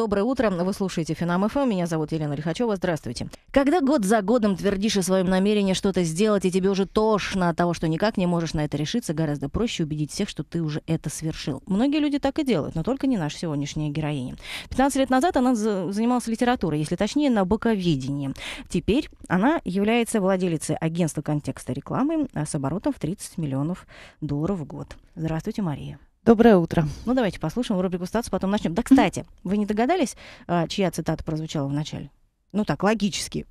Доброе утро. Вы слушаете Финам ФМ. Меня зовут Елена Лихачева. Здравствуйте. Когда год за годом твердишь о своем намерении что-то сделать, и тебе уже тошно от того, что никак не можешь на это решиться, гораздо проще убедить всех, что ты уже это совершил. Многие люди так и делают, но только не наша сегодняшняя героиня. 15 лет назад она занималась литературой, если точнее, на боковедении. Теперь она является владелицей агентства контекста рекламы а, с оборотом в 30 миллионов долларов в год. Здравствуйте, Мария. Доброе утро. Ну, давайте послушаем рубрику «Статус», потом начнем. Да, кстати, вы не догадались, а, чья цитата прозвучала в начале? ну так, логически,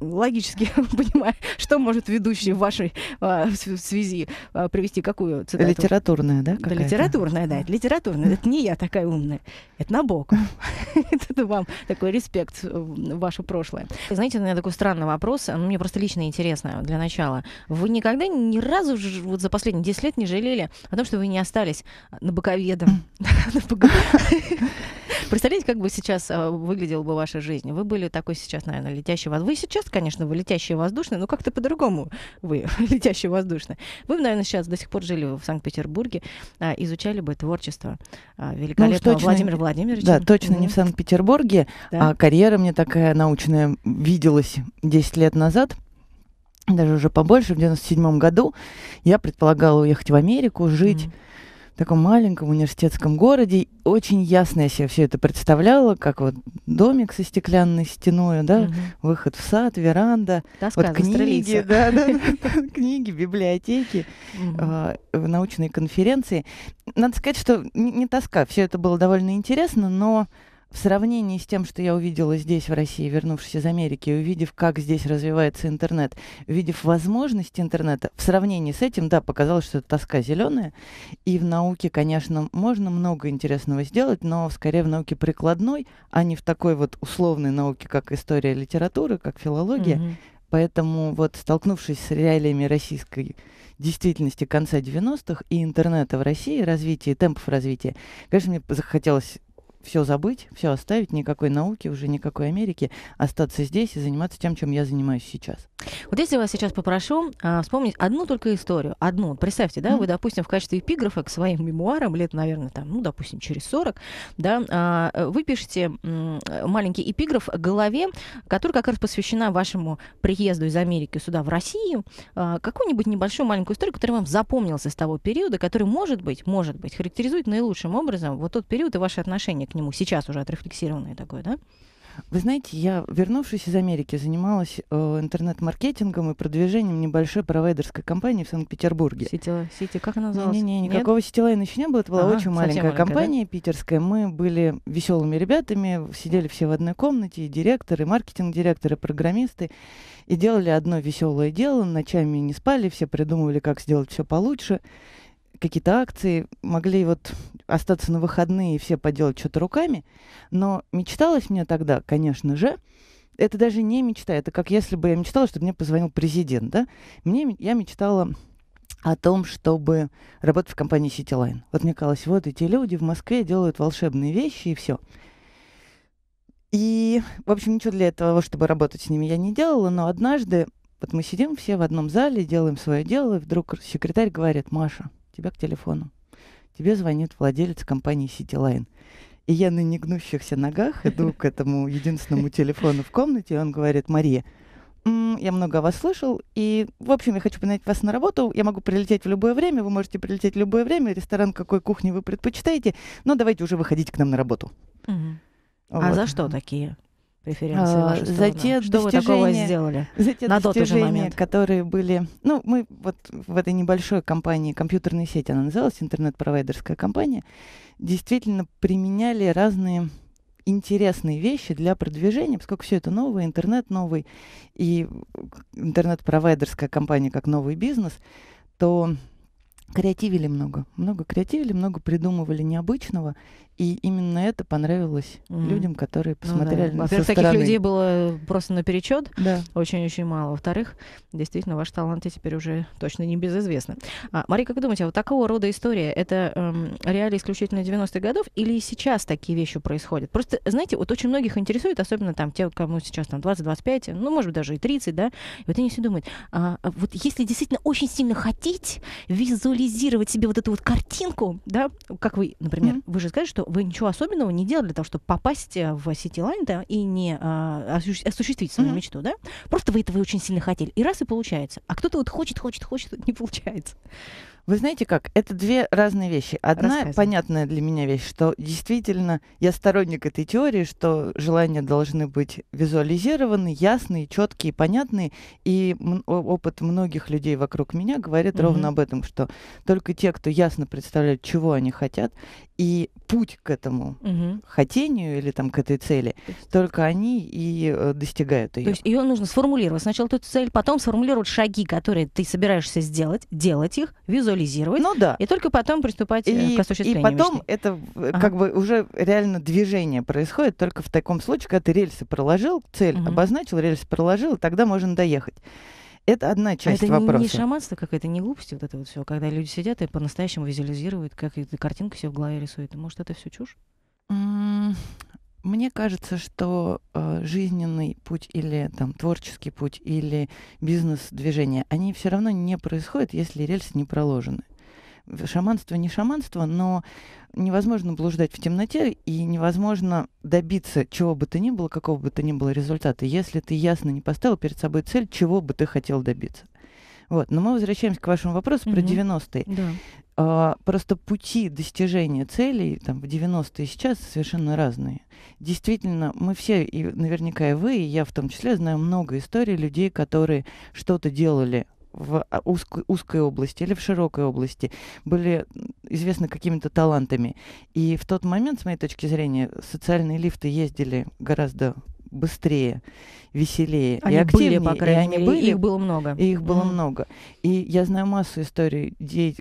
логически понимаю, что может ведущий в вашей а, связи а, привести какую цитату? Литературная, да? Да, литературная, да, это литературная. Это не я такая умная, это Набоков. это вам такой респект э, в ваше прошлое. Знаете, у меня такой странный вопрос, ну, мне просто лично интересно для начала. Вы никогда ни разу за последние 10 лет не жалели о том, что вы не остались а, на боковедом? Представляете, как бы сейчас э, выглядела бы ваша жизнь? Вы были такой сейчас, наверное, летящий воздушный. Вы сейчас, конечно, вы летящий воздушный, но как-то по-другому вы летящий воздушный. Вы, наверное, сейчас до сих пор жили в Санкт-Петербурге, а, изучали бы творчество а, великолепного ну, Владимира Владимировича. Да, точно mm-hmm. не в Санкт-Петербурге. Да. А карьера мне такая научная виделась 10 лет назад даже уже побольше, в 97-м году я предполагала уехать в Америку, жить. Mm-hmm таком маленьком университетском городе. Очень ясно я себе все это представляла, как вот домик со стеклянной стеной, да, угу. выход в сад, веранда, Тоска вот книги, да, да, книги, библиотеки, а, научные конференции. Надо сказать, что не тоска, все это было довольно интересно, но в сравнении с тем, что я увидела здесь, в России, вернувшись из Америки, увидев, как здесь развивается интернет, увидев возможности интернета, в сравнении с этим, да, показалось, что это тоска зеленая. И в науке, конечно, можно много интересного сделать, но скорее в науке прикладной, а не в такой вот условной науке, как история литературы, как филология. Mm-hmm. Поэтому вот столкнувшись с реалиями российской действительности конца 90-х и интернета в России, развития, темпов развития, конечно, мне захотелось все забыть, все оставить, никакой науки, уже никакой Америки, остаться здесь и заниматься тем, чем я занимаюсь сейчас. Вот если вас сейчас попрошу а, вспомнить одну только историю, одну, представьте, да, mm вы, допустим, в качестве эпиграфа к своим мемуарам, лет, наверное, там, ну, допустим, через 40, да, а, вы пишете м- маленький эпиграф к голове, который как раз посвящена вашему приезду из Америки сюда, в Россию, а, какую-нибудь небольшую маленькую историю, которая вам запомнился с того периода, который, может быть, может быть, характеризует наилучшим образом вот тот период и ваши отношения к нему, сейчас уже отрефлексированное такое, да? Вы знаете, я, вернувшись из Америки, занималась э, интернет-маркетингом и продвижением небольшой провайдерской компании в Санкт-Петербурге. Сетила, сити, как она называлась? Не, не, не никакого сетила Ситилайна еще не было, это была ага, очень маленькая, маленькая компания да? питерская. Мы были веселыми ребятами, сидели все в одной комнате, и директоры, и маркетинг-директоры, и программисты, и делали одно веселое дело, ночами не спали, все придумывали, как сделать все получше какие-то акции, могли вот остаться на выходные и все поделать что-то руками. Но мечталось мне тогда, конечно же, это даже не мечта, это как если бы я мечтала, чтобы мне позвонил президент, да? Мне, я мечтала о том, чтобы работать в компании Cityline. Вот мне казалось, вот эти люди в Москве делают волшебные вещи и все. И, в общем, ничего для этого, чтобы работать с ними, я не делала, но однажды вот мы сидим все в одном зале, делаем свое дело, и вдруг секретарь говорит, Маша, тебя к телефону тебе звонит владелец компании Cityline. И я на негнущихся ногах иду к этому единственному телефону в комнате, и он говорит, Мария, я много о вас слышал, и, в общем, я хочу принять вас на работу, я могу прилететь в любое время, вы можете прилететь в любое время, ресторан какой кухни вы предпочитаете, но давайте уже выходить к нам на работу. Угу. Вот. А за что такие преференции а, ваши за те что достижения, вы такого сделали за те на достижения, тот которые были, ну мы вот в этой небольшой компании компьютерной сети, она называлась интернет-провайдерская компания, действительно применяли разные интересные вещи для продвижения, поскольку все это новое, интернет новый и интернет-провайдерская компания как новый бизнес, то креативили много, много креативили, много придумывали необычного и именно это понравилось mm людям, которые ну посмотрели ну, да. на Во-первых, таких людей было просто наперечет, да. очень-очень мало. Во-вторых, действительно, ваши таланты теперь уже точно не безызвестны. А, Мария, как вы думаете, а вот такого рода история, это эм, реалии исключительно 90-х годов или сейчас такие вещи происходят? Просто, знаете, вот очень многих интересует, особенно там те, кому сейчас там 20-25, ну, может быть, даже и 30, да, и вот они все думают, а, вот если действительно очень сильно хотеть визуализировать себе вот эту вот картинку, да, как вы, например, mm-hmm. вы же скажете, что вы ничего особенного не делали для того, чтобы попасть э, в сети Line да, и не а, осуществить свою mm-hmm. мечту, да? Просто вы этого очень сильно хотели. И раз и получается. А кто-то вот хочет, хочет, хочет, не получается. Вы знаете как, это две разные вещи. Одна понятная для меня вещь, что действительно я сторонник этой теории, что желания должны быть визуализированы, ясные, четкие, понятные. И м- опыт многих людей вокруг меня говорит mm-hmm. ровно об этом, что только те, кто ясно представляют, чего они хотят, и путь к этому угу. хотению или там к этой цели, только они и э, достигают ее. То есть ее нужно сформулировать. Сначала эту цель, потом сформулировать шаги, которые ты собираешься сделать, делать их, визуализировать. Ну да. И только потом приступать э, и, к осуществлению. И потом мечты. это э, ага. как бы уже реально движение происходит только в таком случае, когда ты рельсы проложил, цель угу. обозначил, рельсы проложил, тогда можно доехать. Это одна а часть а это вопроса. Это не шаманство какое-то, не глупость вот это вот все, когда люди сидят и по-настоящему визуализируют, как эта картинка себе в голове рисует, Может, это все чушь? Мне кажется, что э, жизненный путь или там творческий путь или бизнес-движение, они все равно не происходят, если рельсы не проложены шаманство не шаманство, но невозможно блуждать в темноте и невозможно добиться чего бы то ни было, какого бы то ни было результата, если ты ясно не поставил перед собой цель, чего бы ты хотел добиться. Вот. Но мы возвращаемся к вашему вопросу угу. про 90-е. Да. А, просто пути достижения целей там, в 90-е сейчас совершенно разные. Действительно, мы все, и наверняка и вы, и я в том числе, знаю много историй людей, которые что-то делали в а, узк, узкой области или в широкой области, были известны какими-то талантами. И в тот момент, с моей точки зрения, социальные лифты ездили гораздо быстрее, веселее они и активнее. Были, по крайней и мере, они были, их было много. И их было mm. много. И я знаю массу историй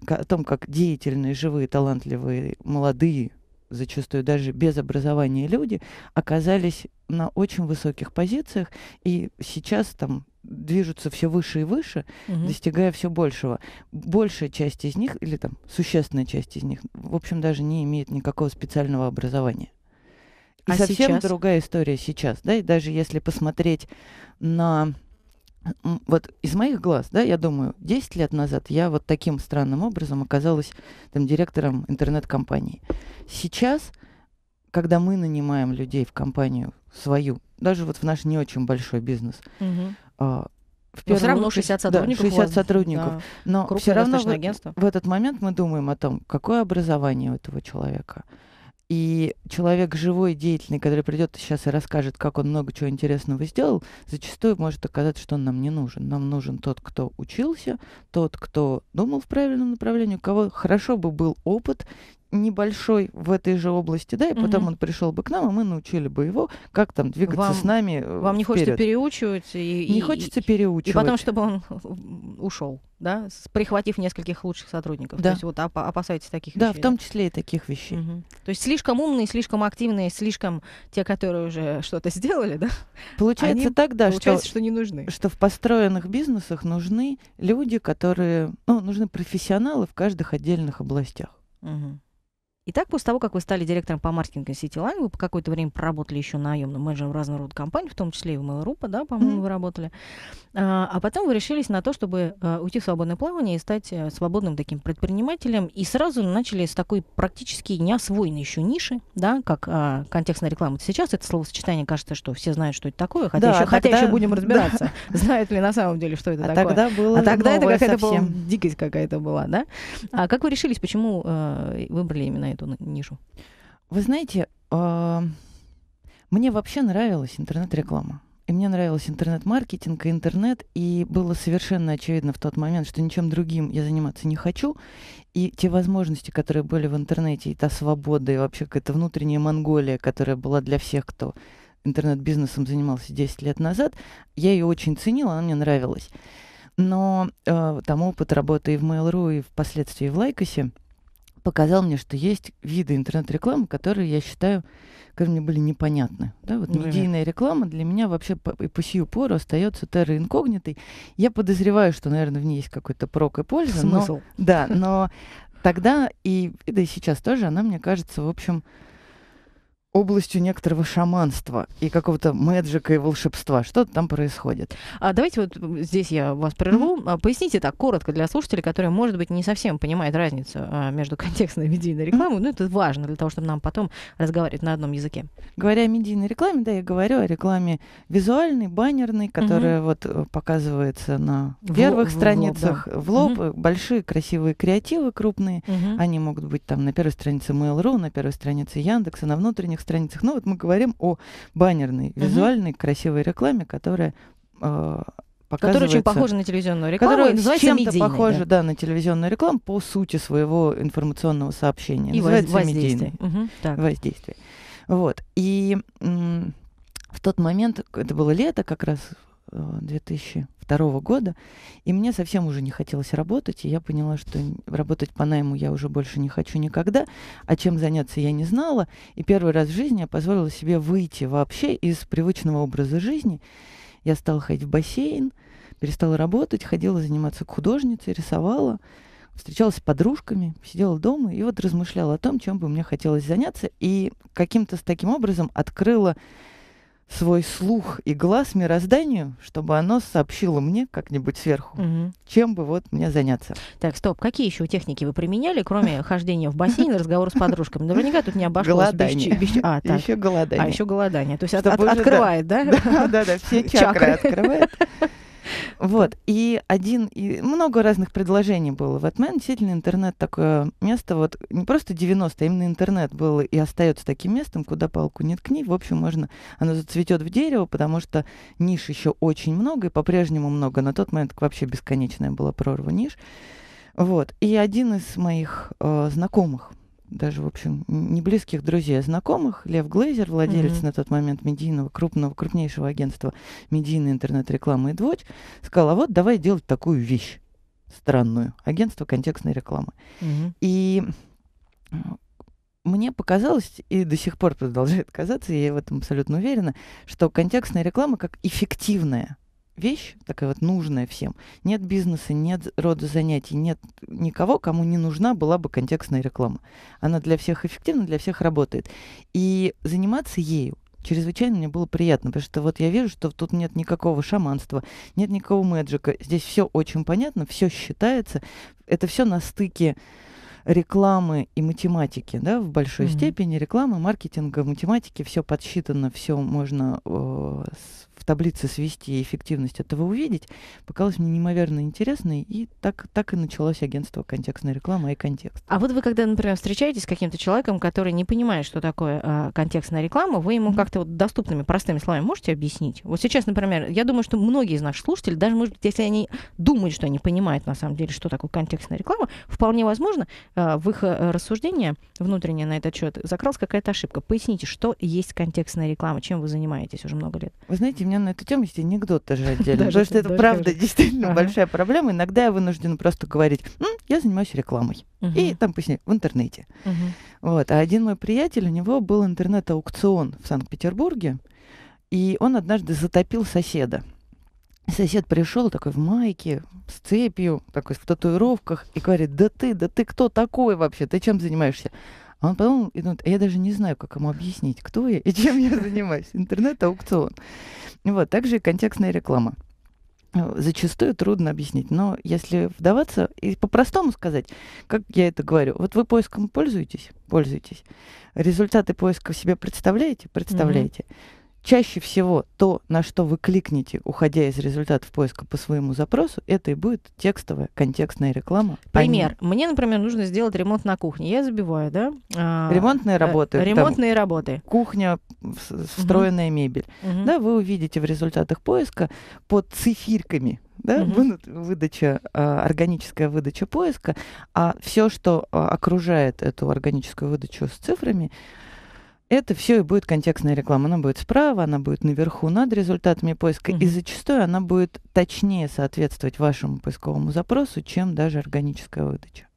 о том, как деятельные, живые, талантливые, молодые зачастую даже без образования люди оказались на очень высоких позициях и сейчас там движутся все выше и выше, угу. достигая все большего. Большая часть из них, или там существенная часть из них, в общем, даже не имеет никакого специального образования. И а совсем сейчас? другая история сейчас, да, и даже если посмотреть на вот из моих глаз, да, я думаю, 10 лет назад я вот таким странным образом оказалась там директором интернет-компании. Сейчас, когда мы нанимаем людей в компанию свою, даже вот в наш не очень большой бизнес, угу. а, в но все равно 60 сотрудников. Да, 60 сотрудников. Да, но все равно в, агентство. в этот момент мы думаем о том, какое образование у этого человека, и человек живой, деятельный, который придет сейчас и расскажет, как он много чего интересного сделал, зачастую может оказаться, что он нам не нужен. Нам нужен тот, кто учился, тот, кто думал в правильном направлении, у кого хорошо бы был опыт, небольшой в этой же области, да, и угу. потом он пришел бы к нам, и мы научили бы его, как там двигаться вам, с нами. Э, вам вперед. не хочется переучивать и не и, хочется переучивать. И потом, чтобы он ушел, да, прихватив нескольких лучших сотрудников. Да. То есть вот опасайтесь таких да, вещей. Да, в том числе и таких вещей. Угу. То есть слишком умные, слишком активные, слишком те, которые уже что-то сделали, да? Получается так, да, получается, что, что не нужны. Что в построенных бизнесах нужны люди, которые, ну, нужны профессионалы в каждых отдельных областях. Угу. Итак, после того, как вы стали директором по маркетингу City вы по какое-то время проработали еще наемным менеджером разного рода компаний, в том числе и в Mail.ru, да, по-моему, mm-hmm. вы работали. А, а потом вы решились на то, чтобы э, уйти в свободное плавание и стать э, свободным таким предпринимателем. И сразу начали с такой практически неосвоенной еще ниши, да, как а, контекстная реклама. Сейчас это словосочетание кажется, что все знают, что это такое, хотя, да, еще, хотя еще будем разбираться, да. знают ли на самом деле, что это а такое. Тогда было а тогда это какая-то была, дикость какая-то была, да? А как вы решились, почему э, выбрали именно это? эту нишу? Вы знаете, а, мне вообще нравилась интернет-реклама. И мне нравилась интернет-маркетинг и интернет, и было совершенно очевидно в тот момент, что ничем другим я заниматься не хочу. И те возможности, которые были в интернете, и та свобода, и вообще какая-то внутренняя Монголия, которая была для всех, кто интернет-бизнесом занимался 10 лет назад, я ее очень ценила, она мне нравилась. Но э, там опыт работы и в Mail.ru, и впоследствии в Лайкосе — показал мне, что есть виды интернет-рекламы, которые я считаю, которые мне были непонятны. Да, вот Например. медийная реклама для меня вообще по, и по сию пору остается терра инкогнитой. Я подозреваю, что, наверное, в ней есть какой-то прок и польза. Смысл. Но, да, но тогда и, да и сейчас тоже она, мне кажется, в общем, областью некоторого шаманства и какого-то мэджика и волшебства. Что там происходит? А давайте вот здесь я вас прерву. Mm-hmm. Поясните так коротко для слушателей, которые, может быть, не совсем понимают разницу а, между контекстной и медийной рекламой. Mm-hmm. Ну, это важно для того, чтобы нам потом разговаривать на одном языке. Говоря о медийной рекламе, да, я говорю о рекламе визуальной, баннерной, которая mm-hmm. вот э, показывается на в первых в, страницах, в лоб, да. в лоб mm-hmm. большие красивые креативы крупные. Mm-hmm. Они могут быть там на первой странице Mail.ru, на первой странице Яндекса, на внутренних отдельных страницах. Ну вот мы говорим о баннерной, визуальной, красивой рекламе, которая э, Которая очень похожа на телевизионную рекламу. Которая называется чем-то медийной, похожа, да. да, на телевизионную рекламу по сути своего информационного сообщения. И называется воздействие. Медийной. Угу, Воздействие. Вот. И м- в тот момент, это было лето как раз, 2002 э, года, и мне совсем уже не хотелось работать, и я поняла, что работать по найму я уже больше не хочу никогда, а чем заняться я не знала, и первый раз в жизни я позволила себе выйти вообще из привычного образа жизни. Я стала ходить в бассейн, перестала работать, ходила заниматься к художнице, рисовала, встречалась с подружками, сидела дома и вот размышляла о том, чем бы мне хотелось заняться, и каким-то с таким образом открыла свой слух и глаз мирозданию, чтобы оно сообщило мне как-нибудь сверху, угу. чем бы вот мне заняться. Так, стоп, какие еще техники вы применяли, кроме хождения в бассейн и разговора с подружками? Наверняка тут не обошлось голодание. без, А, так. Еще голодание. А, еще голодание. То есть от, от, открывает, да? Да, да, да, все чакры открывает. Вот. И один, и много разных предложений было. В Атмен действительно интернет такое место, вот не просто 90, а именно интернет был и остается таким местом, куда палку не ткни. В общем, можно, оно зацветет в дерево, потому что ниш еще очень много, и по-прежнему много. На тот момент вообще бесконечная была прорва ниш. Вот. И один из моих э, знакомых, даже, в общем, не близких друзей, а знакомых. Лев Глейзер, владелец mm-hmm. на тот момент медийного, крупного, крупнейшего агентства медийной интернет-рекламы и «Двочь», сказал, а вот давай делать такую вещь странную. Агентство контекстной рекламы. Mm-hmm. И мне показалось, и до сих пор продолжает казаться, я в этом абсолютно уверена, что контекстная реклама как эффективная вещь, такая вот нужная всем. Нет бизнеса, нет рода занятий, нет никого, кому не нужна была бы контекстная реклама. Она для всех эффективна, для всех работает. И заниматься ею чрезвычайно мне было приятно, потому что вот я вижу, что тут нет никакого шаманства, нет никакого мэджика. Здесь все очень понятно, все считается. Это все на стыке рекламы и математики, да, в большой mm-hmm. степени рекламы, маркетинга, математики, все подсчитано, все можно э, в таблице свести эффективность этого увидеть, показалось мне неимоверно интересной, и так, так и началось агентство «Контекстная реклама» и «Контекст». А вот вы, когда, например, встречаетесь с каким-то человеком, который не понимает, что такое э, контекстная реклама, вы ему как-то вот доступными, простыми словами можете объяснить? Вот сейчас, например, я думаю, что многие из наших слушателей, даже, может быть, если они думают, что они понимают на самом деле, что такое контекстная реклама, вполне возможно, э, в их э, рассуждение внутреннее на этот счет закралась какая-то ошибка. Поясните, что есть контекстная реклама, чем вы занимаетесь уже много лет? Вы знаете, распространенная эта тема, есть анекдот даже отдельно. Потому что это правда действительно большая проблема. Иногда я вынуждена просто говорить, я занимаюсь рекламой. И там поясню, в интернете. Вот. А один мой приятель, у него был интернет-аукцион в Санкт-Петербурге, и он однажды затопил соседа. Сосед пришел такой в майке, с цепью, такой в татуировках, и говорит, да ты, да ты кто такой вообще, ты чем занимаешься? А он подумал, и, ну, я даже не знаю, как ему объяснить, кто я и чем я занимаюсь. Интернет-аукцион. Вот, также и контекстная реклама. Зачастую трудно объяснить, но если вдаваться и по-простому сказать, как я это говорю, вот вы поиском пользуетесь, пользуетесь, результаты поиска себе представляете, представляете, mm-hmm чаще всего то, на что вы кликнете, уходя из результатов поиска по своему запросу, это и будет текстовая контекстная реклама. Пример. А Мне, например, нужно сделать ремонт на кухне. Я забиваю, да? А, э, ремонтные работы. ремонтные там, работы. Кухня, встроенная угу. мебель. Угу. Да, вы увидите в результатах поиска под цифирками да, угу. выдача, а, органическая выдача поиска, а все, что а, окружает эту органическую выдачу с цифрами, это все и будет контекстная реклама. Она будет справа, она будет наверху над результатами поиска, mm-hmm. и зачастую она будет точнее соответствовать вашему поисковому запросу, чем даже органическая выдача.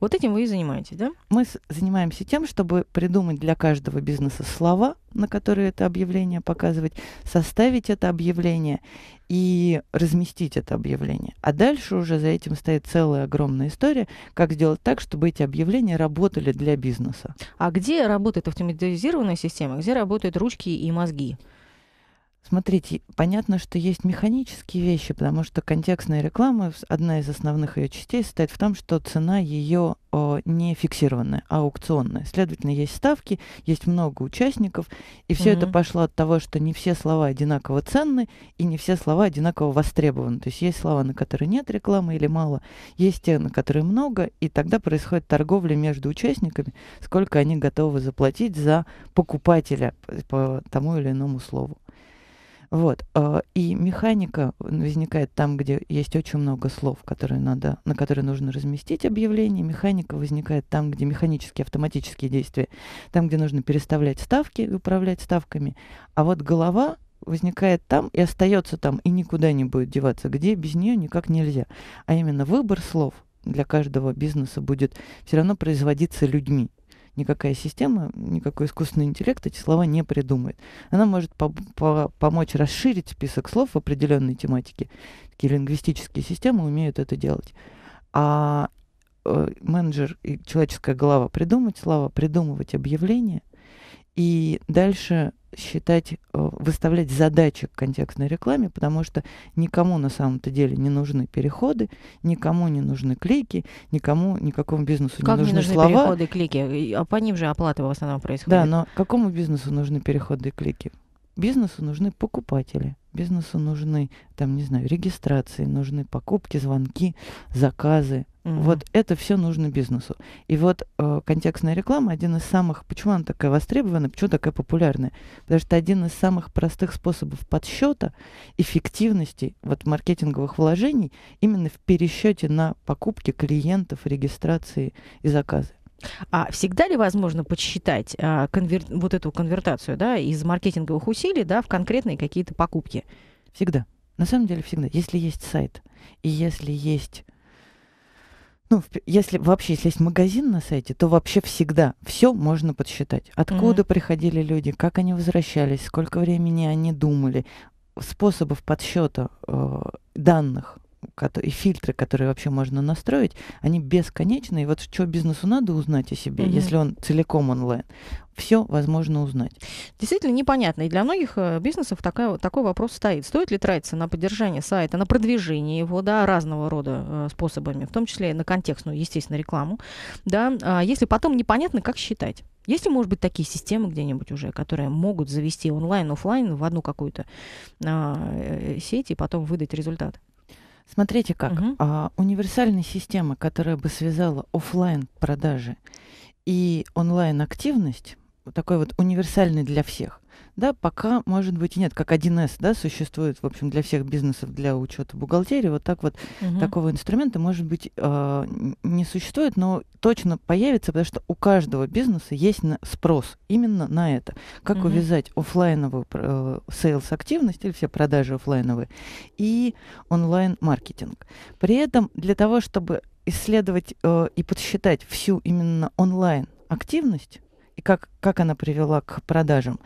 Вот этим вы и занимаетесь, да? Мы занимаемся тем, чтобы придумать для каждого бизнеса слова, на которые это объявление показывать, составить это объявление и разместить это объявление. А дальше уже за этим стоит целая огромная история, как сделать так, чтобы эти объявления работали для бизнеса. А где работает автоматизированная система, где работают ручки и мозги? Смотрите, понятно, что есть механические вещи, потому что контекстная реклама, одна из основных ее частей состоит в том, что цена ее о, не фиксированная, а аукционная. Следовательно, есть ставки, есть много участников, и все mm-hmm. это пошло от того, что не все слова одинаково ценны, и не все слова одинаково востребованы. То есть есть слова, на которые нет рекламы или мало, есть те, на которые много, и тогда происходит торговля между участниками, сколько они готовы заплатить за покупателя по тому или иному слову. Вот. А, и механика возникает там, где есть очень много слов, которые надо, на которые нужно разместить объявление. Механика возникает там, где механические, автоматические действия, там, где нужно переставлять ставки и управлять ставками. А вот голова возникает там и остается там, и никуда не будет деваться, где без нее никак нельзя. А именно выбор слов для каждого бизнеса будет все равно производиться людьми никакая система, никакой искусственный интеллект эти слова не придумает. Она может по по помочь расширить список слов в определенной тематике. Такие лингвистические системы умеют это делать. А э, менеджер и человеческая голова придумать слова, придумывать объявления, и дальше считать, э, выставлять задачи к контекстной рекламе, потому что никому на самом-то деле не нужны переходы, никому не нужны клики, никому, никакому бизнесу как не нужны, не нужны слова. переходы и клики? По ним же оплата в основном происходит. Да, но какому бизнесу нужны переходы и клики? Бизнесу нужны покупатели, бизнесу нужны, там, не знаю, регистрации, нужны покупки, звонки, заказы. Угу. Вот это все нужно бизнесу. И вот э, контекстная реклама один из самых, почему она такая востребованная, почему такая популярная? Потому что один из самых простых способов подсчета эффективности вот маркетинговых вложений именно в пересчете на покупки клиентов, регистрации и заказы. А всегда ли возможно подсчитать а, конвер... вот эту конвертацию да, из маркетинговых усилий да, в конкретные какие-то покупки? Всегда. На самом деле всегда. Если есть сайт, и если есть ну, если вообще, если есть магазин на сайте, то вообще всегда все можно подсчитать. Откуда mm-hmm. приходили люди, как они возвращались, сколько времени они думали, способов подсчета э, данных и фильтры, которые вообще можно настроить, они бесконечны. И вот что бизнесу надо узнать о себе, mm-hmm. если он целиком онлайн, все возможно узнать. Действительно непонятно. И для многих э, бизнесов такая, такой вопрос стоит. Стоит ли тратиться на поддержание сайта, на продвижение его, да, разного рода э, способами, в том числе и на контекстную, естественно, рекламу, да, а если потом непонятно, как считать. Есть ли, может быть, такие системы где-нибудь уже, которые могут завести онлайн, офлайн в одну какую-то а, э, сеть и потом выдать результат? Смотрите как, угу. а, универсальной системы, которая бы связала офлайн продажи и онлайн активность, такой вот универсальный для всех, да, пока, может быть, и нет, как 1С, да, существует, в общем, для всех бизнесов, для учета бухгалтерии, вот так вот угу. такого инструмента, может быть, э, не существует, но точно появится, потому что у каждого бизнеса есть на спрос именно на это. Как угу. увязать офлайновую э, сейлс-активность или все продажи офлайновые и онлайн-маркетинг. При этом для того, чтобы исследовать э, и подсчитать всю именно онлайн активность, и как, как она привела к продажам.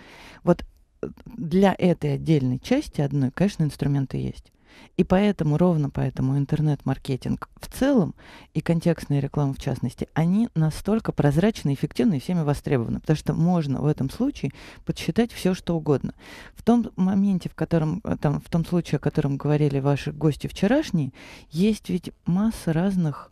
Вот э, для этой отдельной части одной, конечно, инструменты есть. И поэтому, ровно поэтому интернет-маркетинг в целом и контекстная реклама в частности, они настолько прозрачны, эффективны и всеми востребованы, потому что можно в этом случае подсчитать все, что угодно. В том моменте, в котором, э, там, в том случае, о котором говорили ваши гости вчерашние, есть ведь масса разных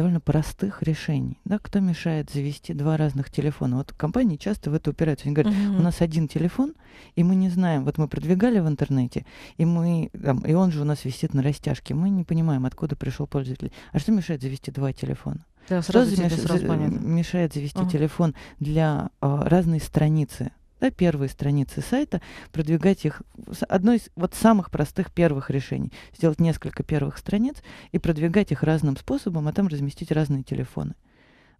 довольно простых решений. Да, кто мешает завести два разных телефона? Вот компании часто в это упираются. Они говорят, угу. у нас один телефон, и мы не знаем. Вот мы продвигали в интернете, и мы, там, и он же у нас висит на растяжке. Мы не понимаем, откуда пришел пользователь. А что мешает завести два телефона? Да, сразу что замеш... сразу понятно. мешает завести ага. телефон для а, разной страницы? да, первые страницы сайта, продвигать их. Одно из вот самых простых первых решений. Сделать несколько первых страниц и продвигать их разным способом, а там разместить разные телефоны.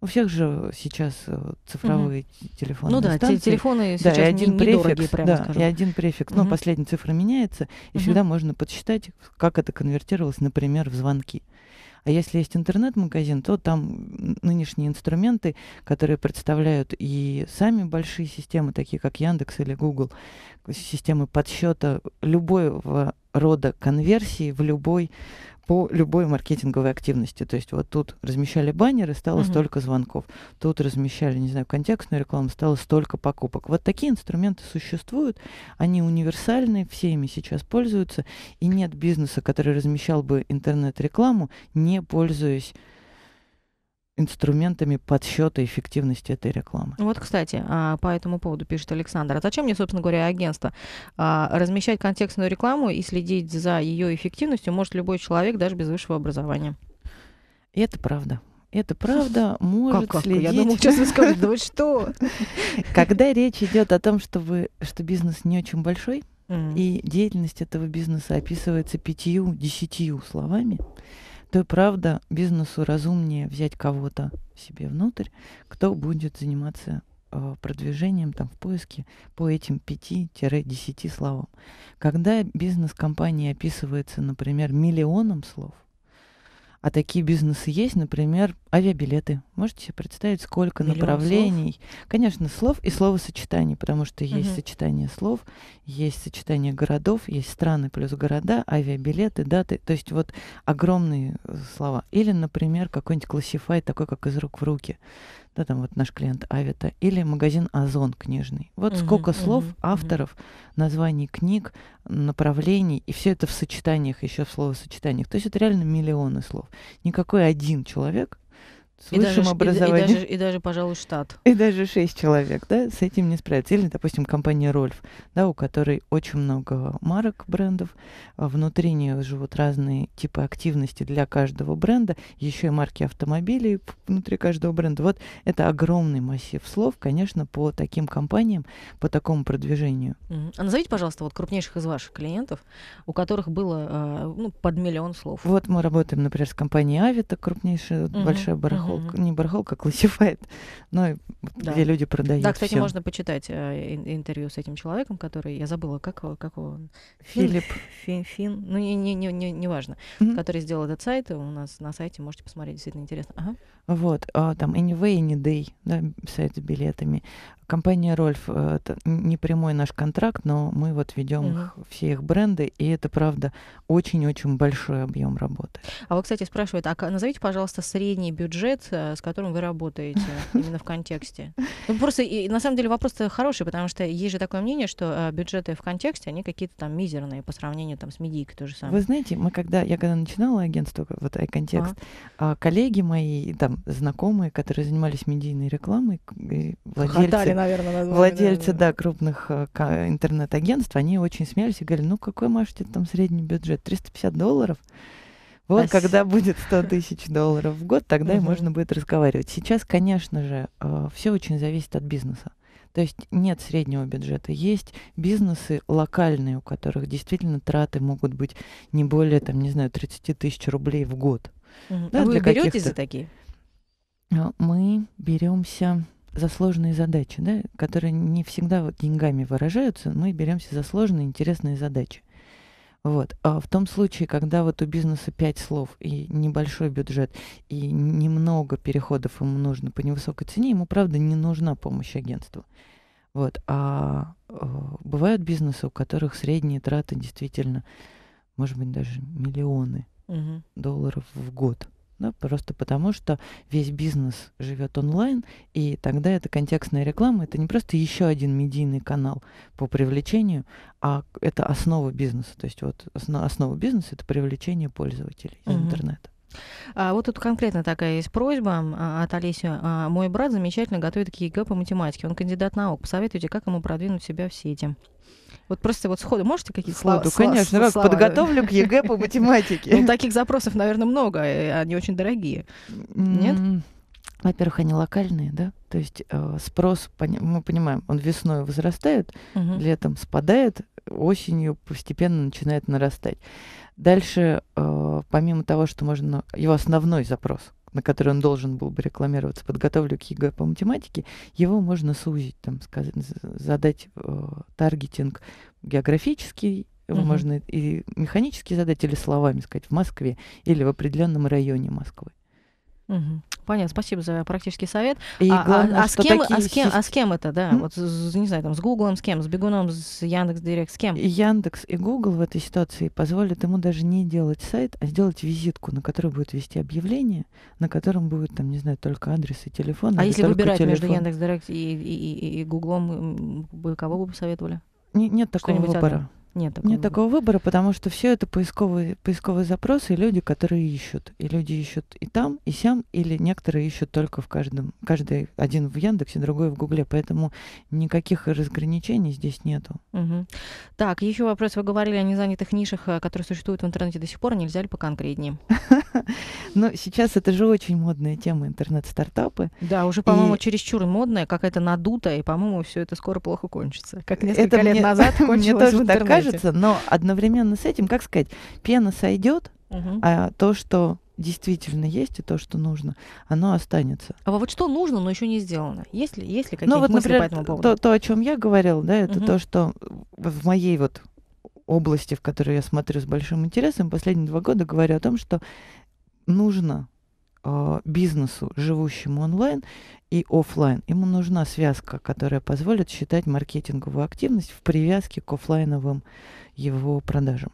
У всех же сейчас э, цифровые угу. телефоны. Ну да, станции. телефоны сейчас да, и один не, префикс, недорогие, прямо да, скажу. И один префикс, угу. Ну, но последняя цифра меняется, и угу. всегда можно подсчитать, как это конвертировалось, например, в звонки. Угу. А если есть интернет-магазин, то там нынешние инструменты, которые представляют и сами большие системы, такие как Яндекс или Google, системы подсчета любой рода конверсии в любой по любой маркетинговой активности. То есть вот тут размещали баннеры, стало uh-huh. столько звонков. Тут размещали, не знаю, контекстную рекламу, стало столько покупок. Вот такие инструменты существуют, они универсальны, все ими сейчас пользуются, и нет бизнеса, который размещал бы интернет-рекламу, не пользуясь инструментами подсчета эффективности этой рекламы. Вот, кстати, а, по этому поводу пишет Александр. А зачем мне, собственно говоря, агентство? А, размещать контекстную рекламу и следить за ее эффективностью может любой человек, даже без высшего образования. это правда. Это правда может как, как? следить. Я думала, сейчас вы скажете, да что? Когда речь идет о том, что, вы, что бизнес не очень большой, и деятельность этого бизнеса описывается пятью-десятью словами, то и правда бизнесу разумнее взять кого-то себе внутрь, кто будет заниматься э, продвижением там, в поиске по этим 5-10 словам. Когда бизнес-компания описывается, например, миллионом слов, а такие бизнесы есть, например, авиабилеты – Можете себе представить, сколько Миллион направлений? Слов? Конечно, слов и словосочетаний, потому что есть угу. сочетание слов, есть сочетание городов, есть страны плюс города, авиабилеты, даты. То есть вот огромные э, слова. Или, например, какой-нибудь классифай такой, как из рук в руки. Да, там вот наш клиент Авито. Или магазин Озон книжный. Вот угу, сколько угу, слов, угу. авторов, названий книг, направлений, и все это в сочетаниях, еще в словосочетаниях. То есть это реально миллионы слов. Никакой один человек с и высшим даже, образованием. И, и, даже, и даже, пожалуй, штат. И даже шесть человек, да, с этим не справится. Или, допустим, компания Рольф, да, у которой очень много марок, брендов. А внутри нее живут разные типы активности для каждого бренда. Еще и марки автомобилей внутри каждого бренда. Вот это огромный массив слов, конечно, по таким компаниям, по такому продвижению. А назовите, пожалуйста, вот крупнейших из ваших клиентов, у которых было э, ну, под миллион слов. Вот мы работаем, например, с компанией Авито, крупнейшая, uh-huh. большая барахолка барахолка, mm-hmm. не барахолка, а классифайт, но да. где люди продают. Да, кстати, всё. можно почитать э, интервью с этим человеком, который я забыла, как его, как его Филипп, Фин, Фин, ну не не не не, не важно, mm-hmm. который сделал этот сайт, у нас на сайте можете посмотреть, действительно интересно. Ага. Вот, а, там Anyway, Any Day, да, сайт с билетами. Компания Рольф э, это не прямой наш контракт, но мы вот ведем угу. их, все их бренды, и это правда очень-очень большой объем работы. А вы, кстати, спрашивают, а назовите, пожалуйста, средний бюджет, э, с которым вы работаете именно в контексте. Ну просто и, на самом деле вопрос хороший, потому что есть же такое мнение, что э, бюджеты в контексте они какие-то там мизерные по сравнению там с медийкой то же самое. Вы знаете, мы когда я когда начинала агентство вот iContext, а. а? коллеги мои там знакомые, которые занимались медийной рекламой, владельцы наверное, название. Владельцы, да, крупных э, интернет-агентств, они очень смеялись и говорили, ну какой, можете там средний бюджет? 350 долларов? Вот Спасибо. когда будет 100 тысяч долларов в год, тогда и можно будет разговаривать. Сейчас, конечно же, э, все очень зависит от бизнеса. То есть нет среднего бюджета. Есть бизнесы локальные, у которых действительно траты могут быть не более, там, не знаю, 30 тысяч рублей в год. Угу. Да, а вы берете за такие? А мы беремся за сложные задачи, да, которые не всегда вот деньгами выражаются, мы беремся за сложные интересные задачи. Вот. А в том случае, когда вот у бизнеса пять слов и небольшой бюджет, и немного переходов ему нужно по невысокой цене, ему, правда, не нужна помощь агентства. Вот. А э, бывают бизнесы, у которых средние траты действительно, может быть, даже миллионы угу. долларов в год да, просто потому что весь бизнес живет онлайн, и тогда это контекстная реклама, это не просто еще один медийный канал по привлечению, а это основа бизнеса. То есть вот основа бизнеса это привлечение пользователей угу. mm интернета. А вот тут конкретно такая есть просьба а, от Олеси. А, мой брат замечательно готовит ЕГЭ по математике. Он кандидат наук. Посоветуйте, как ему продвинуть себя в сети. Вот просто вот сходу можете какие-то слова? Сходу, конечно. Слова, слова. Подготовлю к ЕГЭ по математике. Ну, таких запросов, наверное, много, и э, они очень дорогие. Нет? Во-первых, они локальные, да, то есть э, спрос, мы понимаем, он весной возрастает, угу. летом спадает, осенью постепенно начинает нарастать. Дальше, э, помимо того, что можно, его основной запрос на который он должен был бы рекламироваться, подготовлю к ЕГЭ по математике, его можно сузить, там, сказать, задать э, таргетинг географический, его mm-hmm. можно и механически задать или словами сказать в Москве или в определенном районе Москвы. Угу. Понятно, спасибо за практический совет. И а, а главное, а, а, с кем, такие... а, с кем, а с кем это, да? Mm? Вот, не знаю, там, с Гуглом, с кем, с Бегуном, с Яндекс Директ, с кем? Яндекс и Google в этой ситуации позволят ему даже не делать сайт, а сделать визитку, на которой будет вести объявление, на котором будет, там, не знаю, только адрес и телефон. А если выбирать телефон. между Яндекс Директ и, и, и, и Гуглом, вы кого бы посоветовали? Не, нет такого выбора. Одно? Нет такого, Нет такого выбора, потому что все это поисковые, поисковые запросы и люди, которые ищут. И люди ищут и там, и сям, или некоторые ищут только в каждом, каждый один в Яндексе, другой в Гугле. Поэтому никаких разграничений здесь нету. Угу. Так, еще вопрос. Вы говорили о незанятых нишах, э, которые существуют в интернете до сих пор. Нельзя ли поконкретнее? Ну, сейчас это же очень модная тема интернет-стартапы. Да, уже, по-моему, чересчур модная, какая-то надутая, и, по-моему, все это скоро плохо кончится. Как несколько лет назад кончилось в интернете кажется, но одновременно с этим, как сказать, пена сойдет, а то, что действительно есть и то, что нужно, оно останется. А вот что нужно, но еще не сделано? Есть ли, есть ли ну, какие-то ну, вот, мысли например, по этому поводу? То, то, о чем я говорил, да, это угу. то, что в моей вот области, в которую я смотрю с большим интересом, последние два года говорю о том, что нужно а, бизнесу, живущему онлайн и офлайн, ему нужна связка, которая позволит считать маркетинговую активность в привязке к офлайновым его продажам.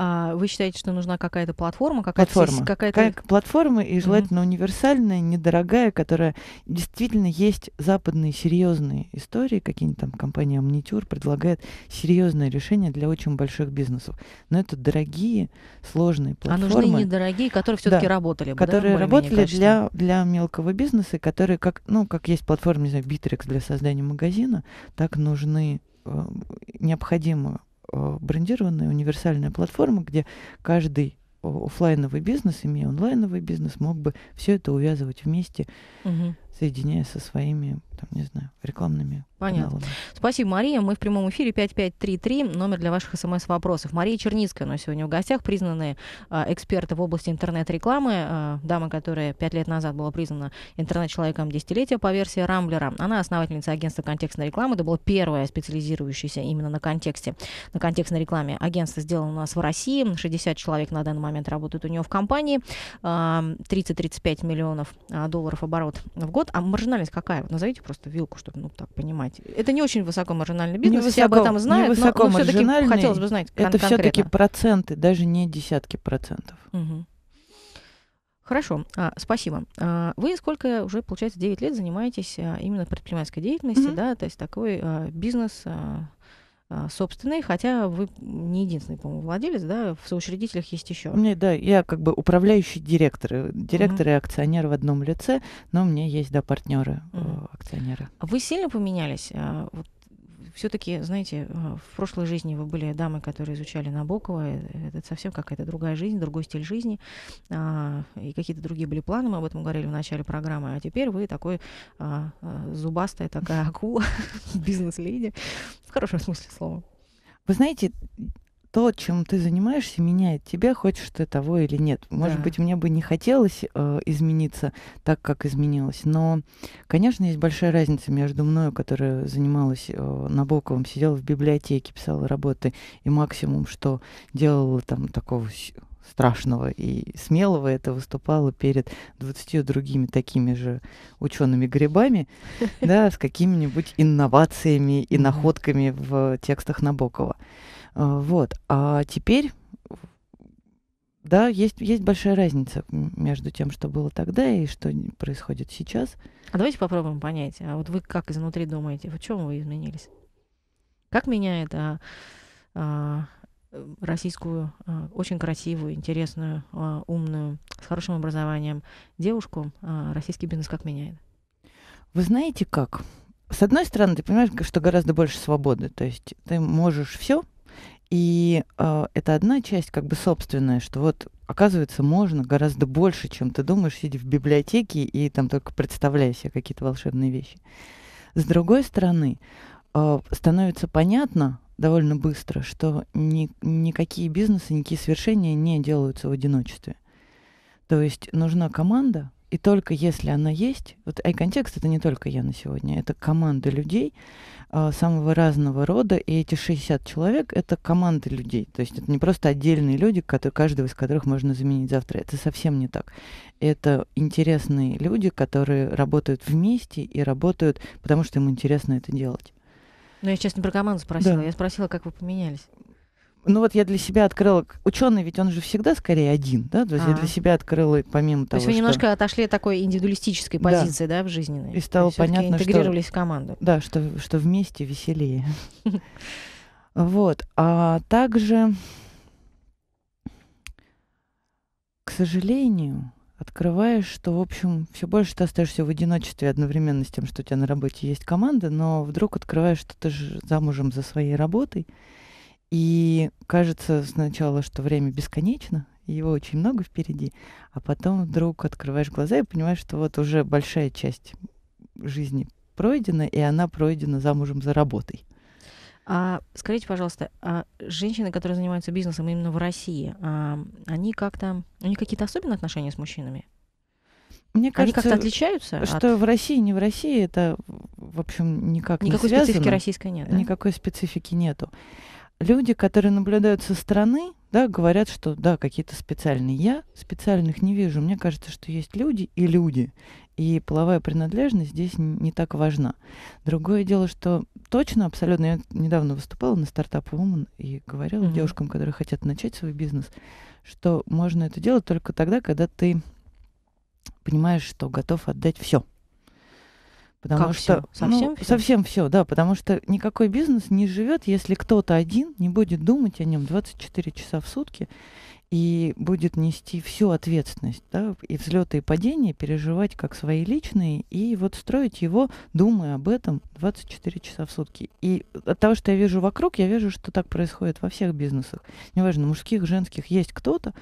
А, вы считаете, что нужна какая-то платформа, какая-то платформа, какая-то... платформа и желательно mm-hmm. универсальная, недорогая, которая действительно есть западные серьезные истории, какие-нибудь там компания Omnitour предлагает серьезное решение для очень больших бизнесов. Но это дорогие, сложные платформы. А нужны недорогие, которые все-таки да, работали, бы, которые да, работали для для мелкого бизнеса, которые как ну как есть платформа, не знаю, Bittrex для создания магазина, так нужны э, необходимо Э, брендированная универсальная платформа, где каждый э, офлайновый бизнес, имея онлайновый бизнес, мог бы все это увязывать вместе. Угу соединяя со своими, там, не знаю, рекламными Понятно. каналами. Спасибо, Мария. Мы в прямом эфире 5533, номер для ваших смс-вопросов. Мария Черницкая у нас сегодня в гостях, признанные э, а, эксперты в области интернет-рекламы, э, дама, которая пять лет назад была признана интернет-человеком десятилетия по версии Рамблера. Она основательница агентства контекстной рекламы. Это было первое специализирующееся именно на контексте, на контекстной рекламе. Агентство сделано у нас в России. 60 человек на данный момент работают у нее в компании. Э, а, 30-35 миллионов долларов оборот в год формат, а маржинальность какая? Вот назовите просто вилку, чтобы ну, так понимать. Это не очень высокомаржинальный бизнес, не все об этом знают, не но, но все-таки хотелось бы знать. Кон- это все-таки проценты, даже не десятки процентов. Угу. Хорошо, а, спасибо. А, вы сколько уже, получается, 9 лет занимаетесь а, именно предпринимательской деятельностью, mm да, то есть такой а, бизнес. А, а, собственные, хотя вы не единственный, по-моему, владелец, да, в соучредителях есть еще. Мне, да, я как бы управляющий директор, э, директор угу. и акционер в одном лице, но у меня есть, да, партнеры, угу. Э, акционеры. Вы сильно поменялись? А, вот все-таки, знаете, э, в прошлой жизни вы были дамы, которые изучали Набокова. Э, это совсем какая-то другая жизнь, другой стиль жизни. А, и какие-то другие были планы, мы об этом говорили в начале программы. А теперь вы такой а, э, зубастая такая акула, бизнес-леди. В хорошем смысле слова. Вы знаете, то, чем ты занимаешься, меняет тебя, хочешь ты того или нет. Может да. быть, мне бы не хотелось э, измениться так, как изменилось, но, конечно, есть большая разница между мною, которая занималась э, Набоковым, сидела в библиотеке, писала работы, и максимум, что делала там такого страшного и смелого, это выступала перед 20 другими такими же учеными грибами, да, с какими-нибудь инновациями и находками в текстах Набокова. А, вот. А теперь, да, есть, есть большая разница между тем, что было тогда и что происходит сейчас. А давайте попробуем понять. А вот вы как изнутри думаете, в чем вы изменились? Как меняет а, а, российскую, а, очень красивую, интересную, а, умную, с хорошим образованием девушку а, российский бизнес как меняет? Вы знаете как? С одной стороны, ты понимаешь, что гораздо больше свободы. То есть ты можешь все, и э, это одна часть, как бы собственная, что вот оказывается можно гораздо больше, чем ты думаешь, сидя в библиотеке и там только представляя себе какие-то волшебные вещи. С другой стороны, э, становится понятно довольно быстро, что ни, никакие бизнесы, никакие свершения не делаются в одиночестве. То есть нужна команда, и только если она есть, вот и контекст это не только я на сегодня, это команда людей э, самого разного рода, и эти 60 человек это команда людей. То есть это не просто отдельные люди, которые, каждого из которых можно заменить завтра. Это совсем не так. Это интересные люди, которые работают вместе и работают, потому что им интересно это делать. Но ну, я, честно, про команду спросила. Да. Я спросила, как вы поменялись ну вот я для себя открыла, ученый ведь он же всегда скорее один, да, то есть А-а-а. я для а. себя открыла помимо того, То есть вы немножко что... отошли от такой индивидуалистической позиции, да, да в жизненной. И стало понятно, интегрировались что... в команду. Да, что, что вместе веселее. Вот, а также, к сожалению, открываешь, что, в общем, все больше ты остаешься в одиночестве одновременно с тем, что у тебя на работе есть команда, но вдруг открываешь, что ты же замужем за своей работой, и кажется сначала, что время бесконечно, его очень много впереди, а потом вдруг открываешь глаза и понимаешь, что вот уже большая часть жизни пройдена, и она пройдена замужем за работой. А, скажите, пожалуйста, а женщины, которые занимаются бизнесом именно в России, а, они как-то, у них какие-то особенные отношения с мужчинами? Мне кажется, они как-то отличаются? Что от... в России, не в России, это, в общем, никак Никакой не связано. Никакой специфики российской нет, да? Никакой специфики нету люди, которые наблюдают со стороны, да, говорят, что да, какие-то специальные. Я специальных не вижу. Мне кажется, что есть люди и люди. И половая принадлежность здесь не так важна. Другое дело, что точно, абсолютно, я недавно выступала на стартап Woman и говорила mm-hmm. девушкам, которые хотят начать свой бизнес, что можно это делать только тогда, когда ты понимаешь, что готов отдать все. Потому как что все? совсем ну, все? совсем все, да, потому что никакой бизнес не живет, если кто-то один не будет думать о нем 24 часа в сутки и будет нести всю ответственность, да, и взлеты и падения переживать как свои личные, и вот строить его, думая об этом 24 часа в сутки. И от того, что я вижу вокруг, я вижу, что так происходит во всех бизнесах. Неважно, мужских, женских, есть кто-то,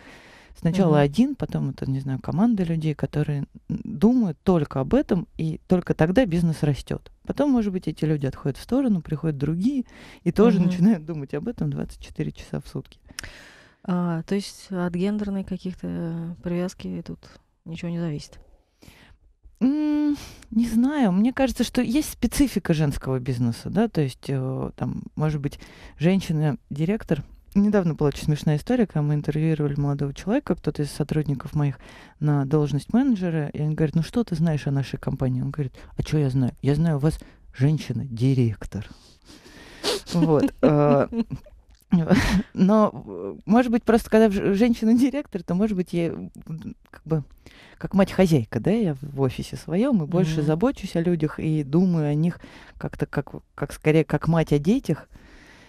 Сначала mm-hmm. один, потом это, не знаю, команда людей, которые думают только об этом, и только тогда бизнес растет. Потом, может быть, эти люди отходят в сторону, приходят другие и тоже mm-hmm. начинают думать об этом 24 часа в сутки. А, то есть от гендерной каких-то э, привязки тут ничего не зависит. Mm, не знаю, мне кажется, что есть специфика женского бизнеса, да, то есть э, там, может быть, женщина-директор недавно была очень смешная история, когда мы интервьюировали молодого человека, кто-то из сотрудников моих, на должность менеджера, и он говорит, ну что ты знаешь о нашей компании? Он говорит, а что я знаю? Я знаю, у вас женщина-директор. Вот. А, но, может быть, просто когда женщина директор, то, может быть, я как бы как мать-хозяйка, да, я в офисе своем и больше mm-hmm. забочусь о людях и думаю о них как-то как, как скорее как мать о детях,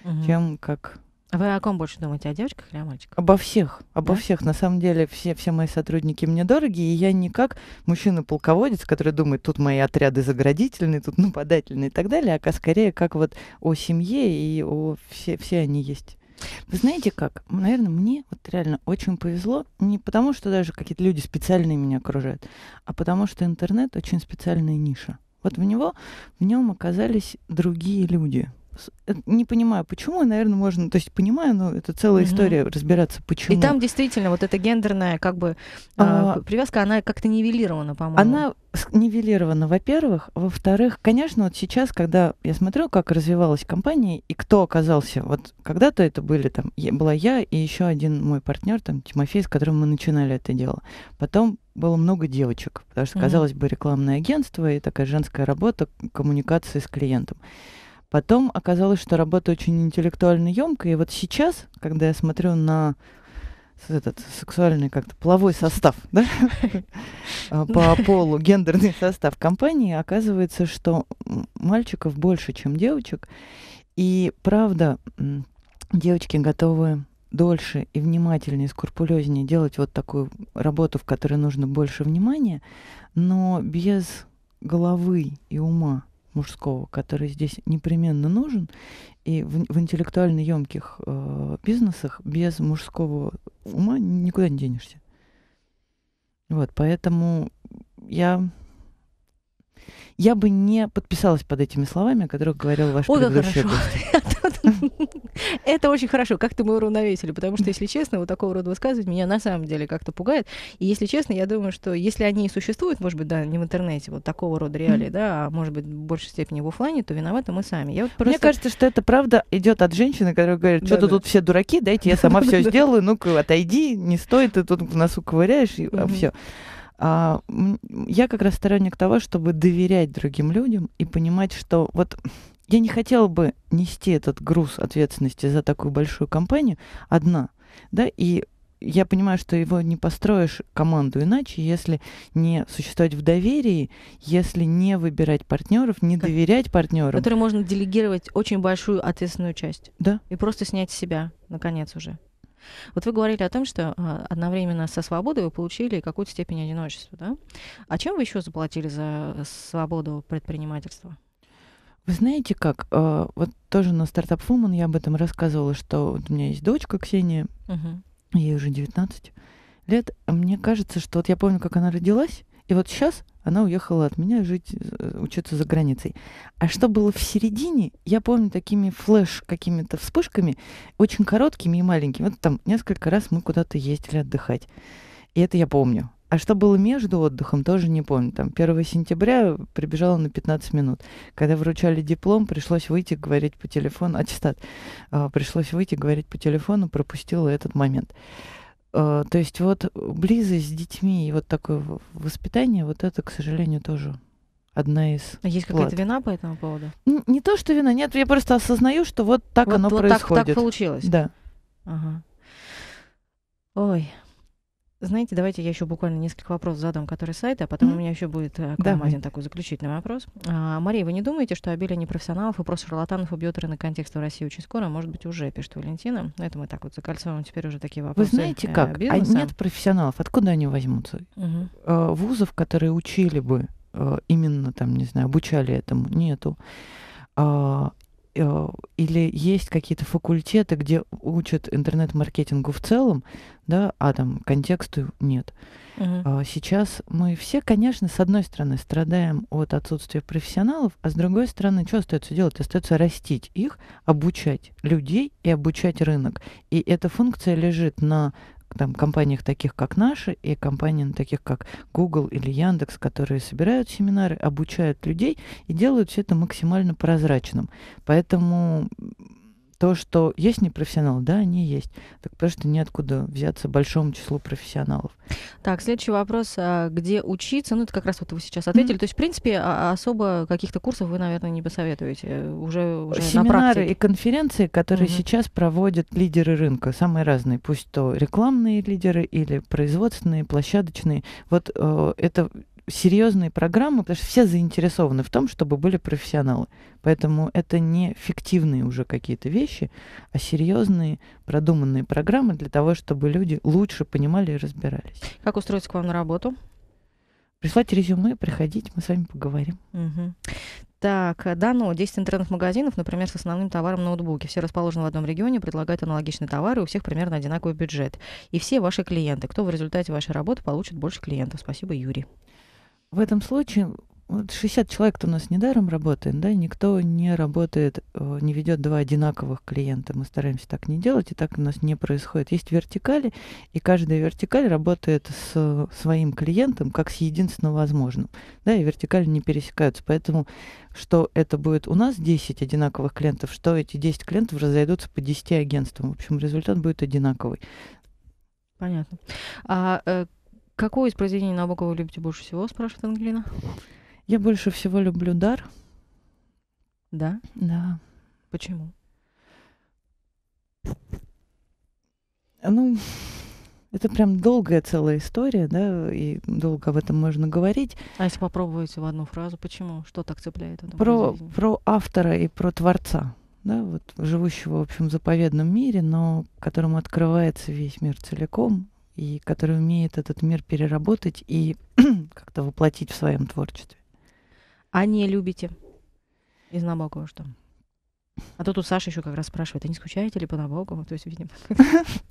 mm-hmm. чем как а вы о ком больше думаете, о девочках или о мальчиках? Обо всех, обо да? всех. На самом деле все, все мои сотрудники мне дороги, и я не как мужчина-полководец, который думает, тут мои отряды заградительные, тут нападательные и так далее, а скорее как вот о семье и о все, все они есть. Вы знаете как? Наверное, мне вот реально очень повезло. Не потому, что даже какие-то люди специальные меня окружают, а потому что интернет очень специальная ниша. Вот в него, в нем оказались другие люди. Э, не понимаю, почему, наверное, можно, то есть понимаю, но это целая угу. история разбираться, почему. И там действительно вот эта гендерная как бы а, а привязка, она как-то нивелирована, по-моему. Она нивелирована, во-первых. Во-вторых, конечно, вот сейчас, когда я смотрю, как развивалась компания и кто оказался, вот когда-то это были там, была я и еще один мой партнер, там, Тимофей, с которым мы начинали это дело. Потом было много девочек, потому что, казалось бы, рекламное агентство и такая женская работа коммуникации с клиентом. Потом оказалось, что работа очень интеллектуально емкая. И вот сейчас, когда я смотрю на этот сексуальный как-то половой состав, да? А, по полу, гендерный состав компании, оказывается, что мальчиков больше, чем девочек. И правда, девочки готовы дольше и внимательнее, скрупулезнее делать вот такую работу, в которой нужно больше внимания, но без головы и ума мужского, который здесь непременно нужен, и в, в интеллектуально емких э, бизнесах без мужского ума никуда не денешься. Вот, поэтому я я бы не подписалась под этими словами, о которых говорил ваш Ой, предыдущий гость. Это очень хорошо. как ты мы уравновесили, потому что, если честно, вот такого рода высказывать меня на самом деле как-то пугает. И, если честно, я думаю, что если они и существуют, может быть, да, не в интернете, вот такого рода реалии, да, а может быть, в большей степени в офлайне, то виноваты мы сами. Я вот просто... Мне кажется, что это правда идет от женщины, которая говорит, что-то да, да. тут все дураки, дайте я сама все сделаю, ну-ка, отойди, не стоит, ты тут в носу ковыряешь, и все. А, а я как раз сторонник того, чтобы доверять другим людям и понимать, что вот я не хотела бы нести этот груз ответственности за такую большую компанию одна, да, и я понимаю, что его не построишь команду иначе, если не существовать в доверии, если не выбирать партнеров, не как? доверять партнерам. Которые можно делегировать очень большую ответственную часть. Да. И просто снять с себя, наконец, уже. Вот вы говорили о том, что а, одновременно со свободой вы получили какую-то степень одиночества, да? А чем вы еще заплатили за э, свободу предпринимательства? Вы знаете как? Э, вот тоже на стартап Фуман я об этом рассказывала, что вот у меня есть дочка Ксения, угу. ей уже 19 лет. А мне кажется, что вот я помню, как она родилась, и вот сейчас она уехала от меня жить, э, учиться за границей. А что было в середине, я помню такими флеш какими-то вспышками, очень короткими и маленькими. Вот там несколько раз мы куда-то ездили отдыхать. И это я помню. А что было между отдыхом, тоже не помню. Там 1 сентября прибежала на 15 минут. Когда вручали диплом, пришлось выйти говорить по телефону, аттестат, а, пришлось выйти говорить по телефону, пропустила этот момент. А, то есть вот близость с детьми и вот такое воспитание, вот это, к сожалению, тоже одна из. А есть какая-то вина по этому поводу? Не, не то, что вина, нет, я просто осознаю, что вот так вот, оно вот происходит. Так, так получилось. Да. Ага. Ой, знаете, давайте я еще буквально несколько вопросов задам, которые сайта, а потом mm-hmm. у меня еще будет э, к вам один такой заключительный вопрос. А, Мария, вы не думаете, что обилие непрофессионалов и просто шарлатанов убьет рынок контекста в России очень скоро? Может быть, уже, пишет Валентина. Ну, это мы так вот закольцовываем теперь уже такие вопросы. Вы знаете э, как? А бизнеса. А нет профессионалов. Откуда они возьмутся? Mm-hmm. А, вузов, которые учили бы именно там, не знаю, обучали этому, нету. А, Э, или есть какие-то факультеты, где учат интернет-маркетингу в целом, да, а там контексту нет. Угу. Сейчас мы все, конечно, с одной стороны страдаем от отсутствия профессионалов, а с другой стороны, что остается делать? Остается растить их, обучать людей и обучать рынок. И эта функция лежит на там, компаниях таких, как наши, и компаниях ну, таких, как Google или Яндекс, которые собирают семинары, обучают людей и делают все это максимально прозрачным. Поэтому то, что есть непрофессионалы, да, они есть. Так просто что неоткуда взяться большому числу профессионалов. Так, следующий вопрос, а, где учиться? Ну, это как раз вот вы сейчас ответили. Mm-hmm. То есть, в принципе, а, особо каких-то курсов вы, наверное, не посоветуете уже, уже Семинары и конференции, которые mm-hmm. сейчас проводят лидеры рынка, самые разные, пусть то рекламные лидеры или производственные, площадочные. Вот э, это серьезные программы, потому что все заинтересованы в том, чтобы были профессионалы. Поэтому это не фиктивные уже какие-то вещи, а серьезные продуманные программы для того, чтобы люди лучше понимали и разбирались. Как устроиться к вам на работу? Прислать резюме, приходить, мы с вами поговорим. Угу. Так, дано ну, 10 интернет-магазинов, например, с основным товаром ноутбуки. Все расположены в одном регионе, предлагают аналогичные товары, у всех примерно одинаковый бюджет. И все ваши клиенты. Кто в результате вашей работы получит больше клиентов? Спасибо, Юрий в этом случае вот 60 человек у нас недаром работает, да, никто не работает, э, не ведет два одинаковых клиента. Мы стараемся так не делать, и так у нас не происходит. Есть вертикали, и каждая вертикаль работает с своим клиентом как с единственно возможным. Да, и вертикали не пересекаются. Поэтому, что это будет у нас 10 одинаковых клиентов, что эти 10 клиентов разойдутся по 10 агентствам. В общем, результат будет одинаковый. Понятно. А э, Какое из произведений Набокова любите больше всего, спрашивает Ангелина? Я больше всего люблю «Дар». Да? Да. Почему? Ну, это прям долгая целая история, да, и долго об этом можно говорить. А если попробуете в одну фразу, почему? Что так цепляет? Про, про автора и про творца, да, вот живущего, в общем, в заповедном мире, но которому открывается весь мир целиком, и который умеет этот мир переработать и как-то воплотить в своем творчестве. А не любите из Набокова что? А тут у Саши еще как раз спрашивает, а не скучаете ли по Набокову? То есть, видимо,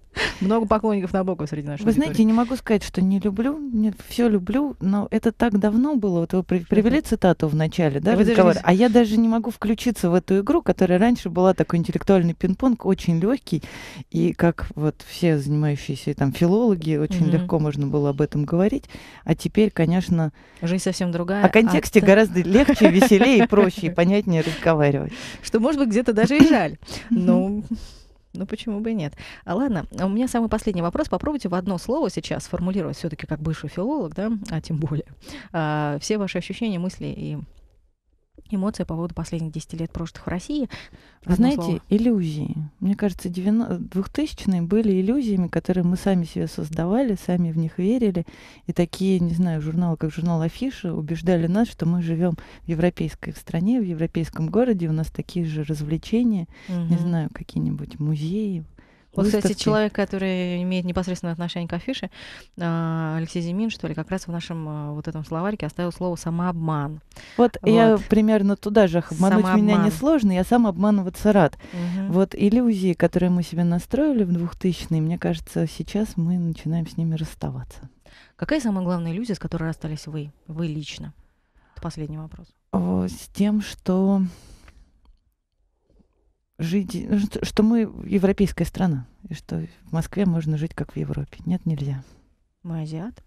много поклонников Набокова среди наших. Вы знаете, не могу сказать, что не люблю, нет, все люблю, но это так давно было. Вот вы привели цитату в начале, да, разговор, а я даже не могу включиться в эту игру, которая раньше была такой интеллектуальный пинг-понг, очень легкий, и как вот все занимающиеся там филологи, очень легко можно было об этом говорить, а теперь, конечно... Жизнь совсем другая. О контексте гораздо легче, веселее и проще, и понятнее разговаривать. Что, может быть, где-то даже и жаль. Ну, ну почему бы и нет? А ладно, у меня самый последний вопрос. Попробуйте в одно слово сейчас формулировать все-таки как бывший филолог, да, а тем более. А, все ваши ощущения, мысли и эмоции по поводу последних 10 лет прошлых в России. Одно Знаете, слово. иллюзии. Мне кажется, 2000-е были иллюзиями, которые мы сами себе создавали, сами в них верили. И такие, не знаю, журналы, как журнал Афиша, убеждали нас, что мы живем в европейской стране, в европейском городе, у нас такие же развлечения, угу. не знаю, какие-нибудь музеи, вот, кстати, человек, который имеет непосредственное отношение к афише, а, Алексей Зимин, что ли, как раз в нашем а, вот этом словарике оставил слово «самообман». Вот, вот. я примерно туда же. Обмануть Самообман. меня несложно, я сам обманываться рад. Угу. Вот иллюзии, которые мы себе настроили в 2000-е, мне кажется, сейчас мы начинаем с ними расставаться. Какая самая главная иллюзия, с которой расстались вы, вы лично? Это последний вопрос. О, с тем, что жить, ну, что мы европейская страна, и что в Москве можно жить как в Европе. Нет, нельзя. Мы азиат?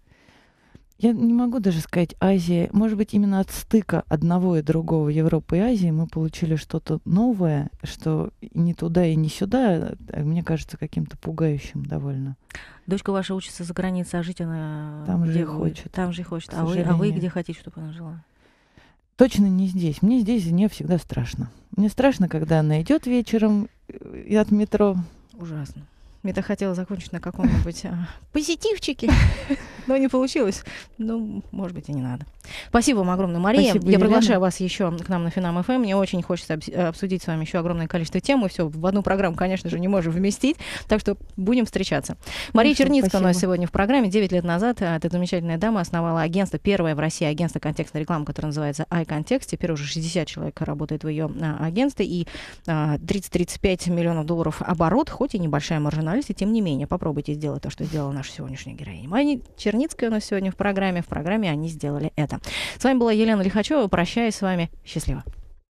Я не могу даже сказать Азия. Может быть, именно от стыка одного и другого Европы и Азии мы получили что-то новое, что не туда и не сюда, а, а мне кажется, каким-то пугающим довольно. Дочка ваша учится за границей, а жить она... Там где же хочет. Там же хочет. А вы, а вы где хотите, чтобы она жила? точно не здесь. Мне здесь не всегда страшно. Мне страшно, когда она идет вечером э, и от метро. Ужасно мне то хотела закончить на каком-нибудь а, позитивчике, но не получилось. Ну, может быть, и не надо. Спасибо вам огромное, Мария. Спасибо, Я Елена. приглашаю вас еще к нам на Финам ФМ. Эм. Мне очень хочется обсудить с вами еще огромное количество тем. Мы все в одну программу, конечно же, не можем вместить. Так что будем встречаться. Мария Хорошо, Черницкая у нас сегодня в программе. Девять лет назад а, эта замечательная дама основала агентство, первое в России агентство контекстной рекламы, которое называется iContext. Теперь уже 60 человек работает в ее а, агентстве. И 30-35 миллионов долларов оборот, хоть и небольшая маржина анализ, тем не менее, попробуйте сделать то, что сделала наша сегодняшняя героиня. Маня Черницкая у нас сегодня в программе. В программе они сделали это. С вами была Елена Лихачева. Прощаюсь с вами. Счастливо.